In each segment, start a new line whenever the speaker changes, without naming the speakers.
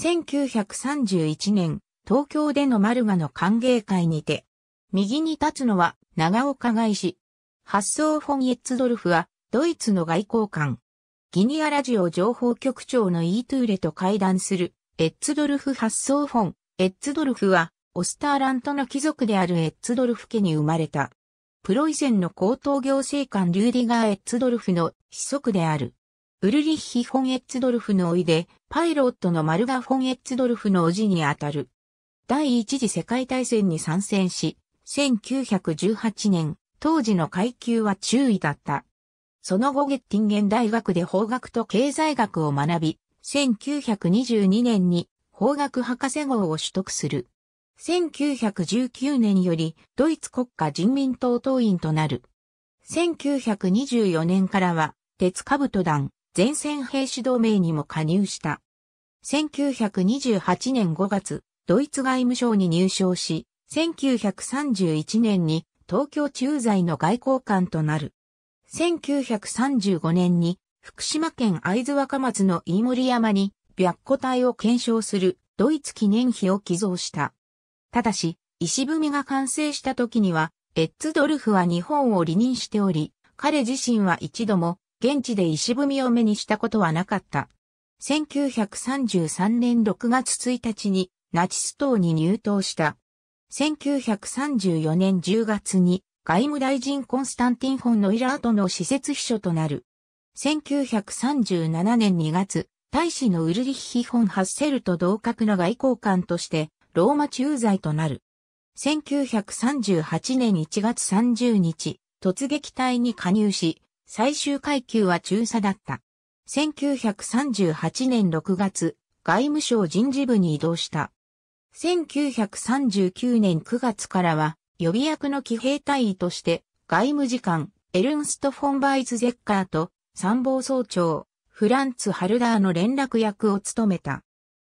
1931年、東京でのマルガの歓迎会にて、右に立つのは長岡外史。発想フォン・エッツドルフは、ドイツの外交官。ギニアラジオ情報局長のイートゥーレと会談する、エッツドルフ発想フォン。エッツドルフは、オスターラントの貴族であるエッツドルフ家に生まれた。プロイセンの高等行政官リューディガー・エッツドルフの子息である。ウルリッヒ・フォン・エッツドルフのおいで、パイロットのマルガ・フォン・エッツドルフの叔父にあたる。第一次世界大戦に参戦し、1918年、当時の階級は中尉だった。その後ゲッティンゲン大学で法学と経済学を学び、1922年に法学博士号を取得する。1919年よりドイツ国家人民党党員となる。1924年からは鉄兜団、前線兵士同盟にも加入した。1928年5月、ドイツ外務省に入省し、1931年に東京駐在の外交官となる。1935年に福島県会津若松の飯森山に白虎隊を検証するドイツ記念碑を寄贈した。ただし、石踏みが完成した時には、エッツドルフは日本を離任しており、彼自身は一度も現地で石踏みを目にしたことはなかった。1933年6月1日にナチス党に入党した。1934年10月に外務大臣コンスタンティン・フォン・ノイラートの施設秘書となる。1937年2月、大使のウルリッヒ・フォン・ハッセルと同格の外交官としてローマ駐在となる。1938年1月30日、突撃隊に加入し、最終階級は中佐だった。1938年6月、外務省人事部に移動した。1939年9月からは、予備役の騎兵隊員として、外務次官、エルンスト・フォン・バイズ・ゼッカーと、参謀総長、フランツ・ハルダーの連絡役を務めた。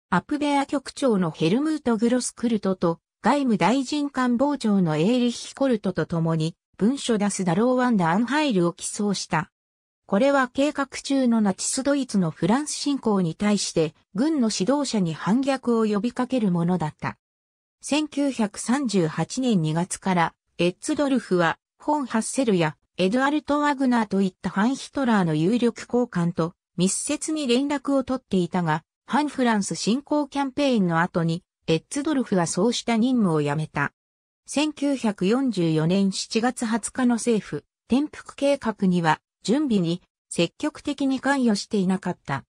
アップベア局長のヘルムート・グロスクルトと、外務大臣官房長のエーリヒ・コルトと共に、文書出すダローワンダアンハイルを起草した。これは計画中のナチスドイツのフランス侵攻に対して軍の指導者に反逆を呼びかけるものだった。1938年2月からエッツドルフはフォン・ハッセルやエドアルト・ワグナーといったハン・ヒトラーの有力交換と密接に連絡を取っていたが、反フランス侵攻キャンペーンの後にエッツドルフはそうした任務を辞めた。1944年7月20日の政府、転覆計画には、準備に積極的に関与していなかった。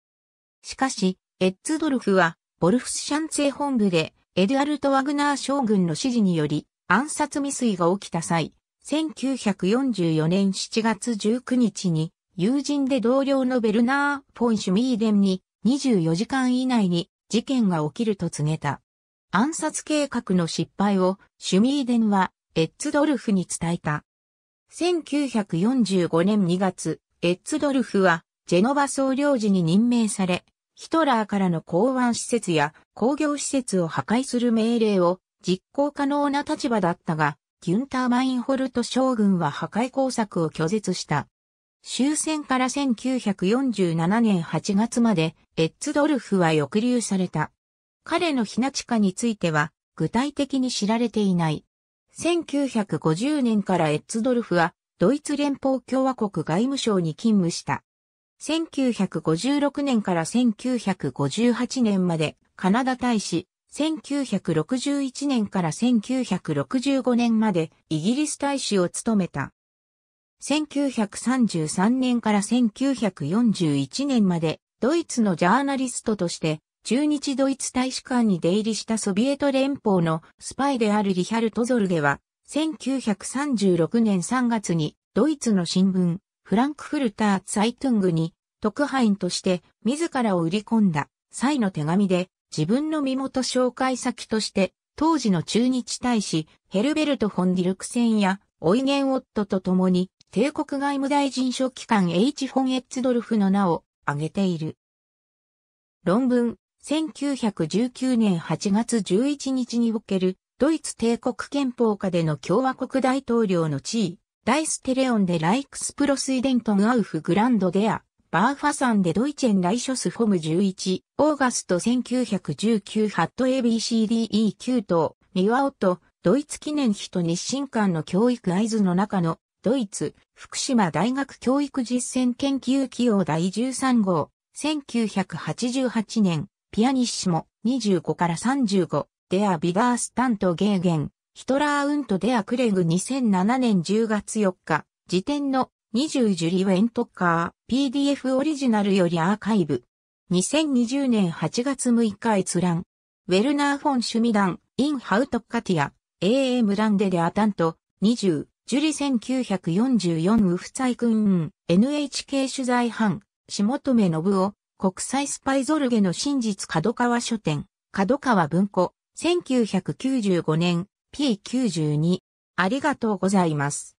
しかし、エッツドルフは、ボルフスシャンツェ本部で、エドゥアルト・ワグナー将軍の指示により、暗殺未遂が起きた際、1944年7月19日に、友人で同僚のベルナー・フォン・シュミーデンに、24時間以内に事件が起きると告げた。暗殺計画の失敗をシュミーデンはエッツドルフに伝えた。1945年2月、エッツドルフはジェノバ総領事に任命され、ヒトラーからの港湾施設や工業施設を破壊する命令を実行可能な立場だったが、ギュンター・マインホルト将軍は破壊工作を拒絶した。終戦から1947年8月までエッツドルフは抑留された。彼のひな地下については具体的に知られていない。1950年からエッツドルフはドイツ連邦共和国外務省に勤務した。1956年から1958年までカナダ大使、1961年から1965年までイギリス大使を務めた。1933年から1941年までドイツのジャーナリストとして中日ドイツ大使館に出入りしたソビエト連邦のスパイであるリヒャルト・ゾルゲは、1936年3月にドイツの新聞、フランクフルター・ツァイトングに特派員として自らを売り込んだ際の手紙で自分の身元紹介先として当時の中日大使ヘルベルト・フォン・ディルクセンやオイゲン・オットと共に帝国外務大臣書記官 H・ フォン・エッツドルフの名を挙げている。論文1919年8月11日におけるドイツ帝国憲法下での共和国大統領の地位、ダイステレオンでライクスプロスイデントンアウフグランドデア、バーファサンでドイチェンライショスフォム11、オーガスト1919ハット ABCDE9 等、ミワオとドイツ記念碑と日清間の教育合図の中のドイツ、福島大学教育実践研究企業第13号、1988年、ピアニッシモ、25から35、デア・ビガースタント・ゲーゲン、ヒトラー・ウント・デア・クレグ2007年10月4日、時点の20ジュリウェントカー、PDF オリジナルよりアーカイブ。2020年8月6日閲覧。ウェルナー・フォン・シュミダン、イン・ハウト・カティア、AM ランデ・デア・タント、20、ジュリ1944ウフサイクン、NHK 取材班、下留信夫、国際スパイゾルゲの真実角川書店、角川文庫、1995年、P92。ありがとうございます。